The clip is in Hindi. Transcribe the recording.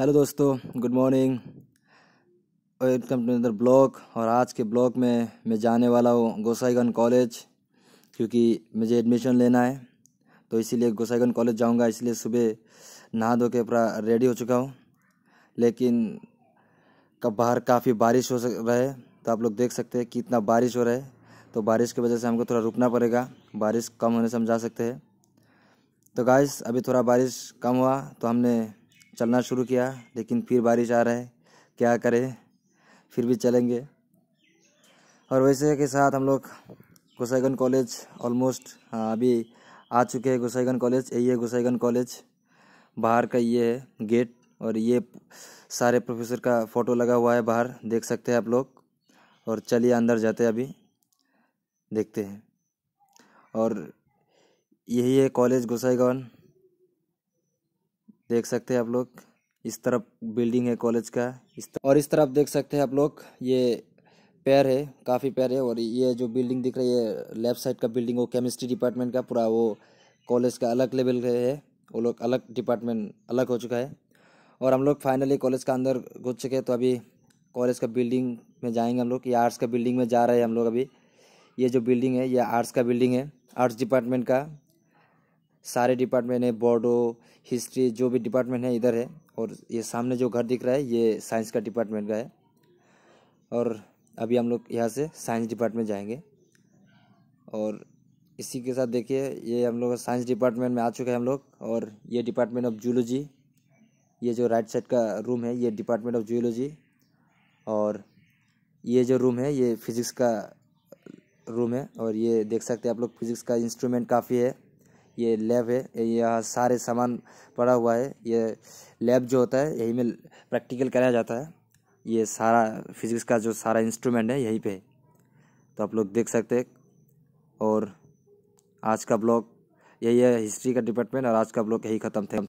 हेलो दोस्तों गुड मॉर्निंग वेलकम टू अंदर ब्लॉक और आज के ब्लॉक में मैं जाने वाला हूँ गोसाईगंज कॉलेज क्योंकि मुझे एडमिशन लेना है तो इसीलिए गोसाईगंज कॉलेज जाऊँगा इसलिए सुबह नहा धो के पूरा रेडी हो चुका हूँ लेकिन कब बाहर काफ़ी बारिश हो रहा है तो आप लोग देख सकते हैं कि इतना बारिश हो रहा है तो बारिश की वजह से हमको थोड़ा रुकना पड़ेगा बारिश कम होने से हम जा सकते हैं तो गाइस अभी थोड़ा बारिश कम हुआ तो हमने चलना शुरू किया लेकिन फिर बारिश आ रहा है क्या करें फिर भी चलेंगे और वैसे के साथ हम लोग गोसाईगंज कॉलेज ऑलमोस्ट हाँ, अभी आ चुके हैं गोसाईगंज कॉलेज यही है गोसाईगंज कॉलेज बाहर का ये है गेट और ये सारे प्रोफेसर का फ़ोटो लगा हुआ है बाहर देख सकते हैं आप लोग और चलिए अंदर जाते हैं अभी देखते हैं और यही है कॉलेज गोसाईगंज देख सकते हैं आप लोग इस तरफ बिल्डिंग है कॉलेज का इस तरफ और इस तरफ देख सकते हैं आप लोग ये पैर है काफ़ी पैर है और ये जो बिल्डिंग दिख रही है लेफ्ट साइड का बिल्डिंग वो केमिस्ट्री डिपार्टमेंट का पूरा वो कॉलेज का अलग लेवल है वो लोग अलग डिपार्टमेंट अलग हो चुका है और हम लोग फाइनली कॉलेज का अंदर घुस चुके हैं तो अभी कॉलेज का बिल्डिंग में जाएंगे हम लोग ये आर्ट्स का बिल्डिंग में जा रहे हैं हम लोग अभी ये जो बिल्डिंग है ये आर्ट्स का बिल्डिंग है आर्ट्स डिपार्टमेंट का सारे डिपार्टमेंट है बोर्डो हिस्ट्री जो भी डिपार्टमेंट है इधर है और ये सामने जो घर दिख रहा है ये साइंस का डिपार्टमेंट का है और अभी हम लोग यहाँ से साइंस डिपार्टमेंट जाएंगे और इसी के साथ देखिए ये हम लोग साइंस डिपार्टमेंट में आ चुके हैं हम लोग और ये डिपार्टमेंट ऑफ जूलॉजी ये जो राइट साइड का रूम है ये डिपार्टमेंट ऑफ जूलॉजी और ये जो रूम है ये फिज़िक्स का रूम है और ये देख सकते हैं आप लोग फिज़िक्स का इंस्ट्रूमेंट काफ़ी है ये लैब है यह सारे सामान पड़ा हुआ है ये लैब जो होता है यही में प्रैक्टिकल कराया जाता है ये सारा फिजिक्स का जो सारा इंस्ट्रूमेंट है यहीं पे है तो आप लोग देख सकते हैं और आज का ब्लॉग यही है हिस्ट्री का डिपार्टमेंट और आज का ब्लॉग यही ख़त्म थे